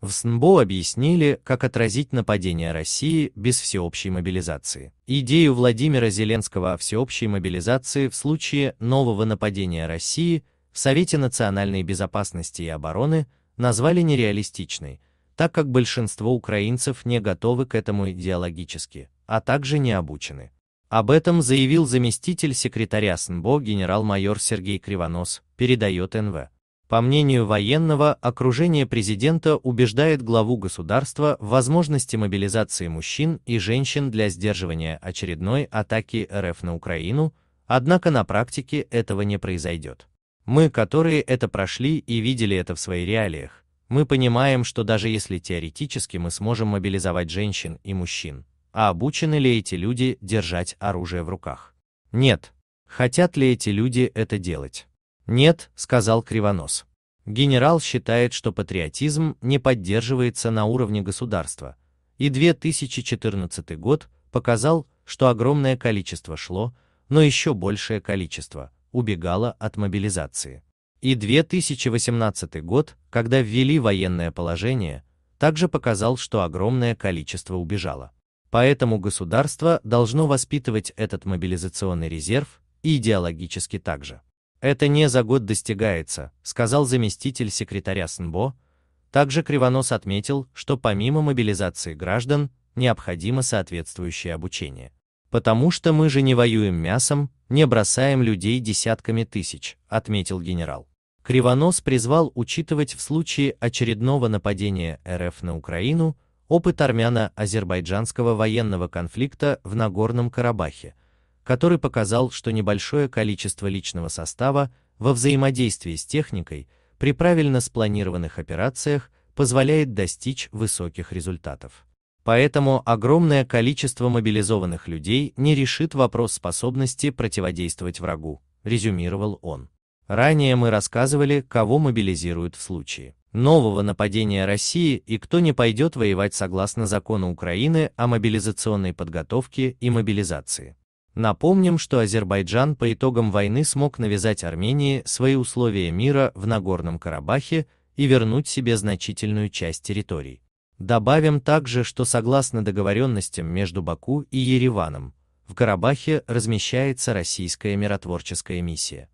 В СНБО объяснили, как отразить нападение России без всеобщей мобилизации. Идею Владимира Зеленского о всеобщей мобилизации в случае нового нападения России в Совете национальной безопасности и обороны назвали нереалистичной, так как большинство украинцев не готовы к этому идеологически, а также не обучены. Об этом заявил заместитель секретаря СНБО генерал-майор Сергей Кривонос, передает НВ. По мнению военного, окружение президента убеждает главу государства в возможности мобилизации мужчин и женщин для сдерживания очередной атаки РФ на Украину, однако на практике этого не произойдет. Мы, которые это прошли и видели это в своих реалиях, мы понимаем, что даже если теоретически мы сможем мобилизовать женщин и мужчин, а обучены ли эти люди держать оружие в руках? Нет. Хотят ли эти люди это делать? Нет, сказал Кривонос. Генерал считает, что патриотизм не поддерживается на уровне государства, и 2014 год показал, что огромное количество шло, но еще большее количество убегало от мобилизации. И 2018 год, когда ввели военное положение, также показал, что огромное количество убежало. Поэтому государство должно воспитывать этот мобилизационный резерв и идеологически также. Это не за год достигается, сказал заместитель секретаря СНБО. Также Кривонос отметил, что помимо мобилизации граждан, необходимо соответствующее обучение. Потому что мы же не воюем мясом, не бросаем людей десятками тысяч, отметил генерал. Кривонос призвал учитывать в случае очередного нападения РФ на Украину опыт армяно-азербайджанского военного конфликта в Нагорном Карабахе, который показал, что небольшое количество личного состава во взаимодействии с техникой при правильно спланированных операциях позволяет достичь высоких результатов. Поэтому огромное количество мобилизованных людей не решит вопрос способности противодействовать врагу, резюмировал он. Ранее мы рассказывали, кого мобилизируют в случае нового нападения России и кто не пойдет воевать согласно закону Украины о мобилизационной подготовке и мобилизации. Напомним, что Азербайджан по итогам войны смог навязать Армении свои условия мира в Нагорном Карабахе и вернуть себе значительную часть территорий. Добавим также, что согласно договоренностям между Баку и Ереваном, в Карабахе размещается российская миротворческая миссия.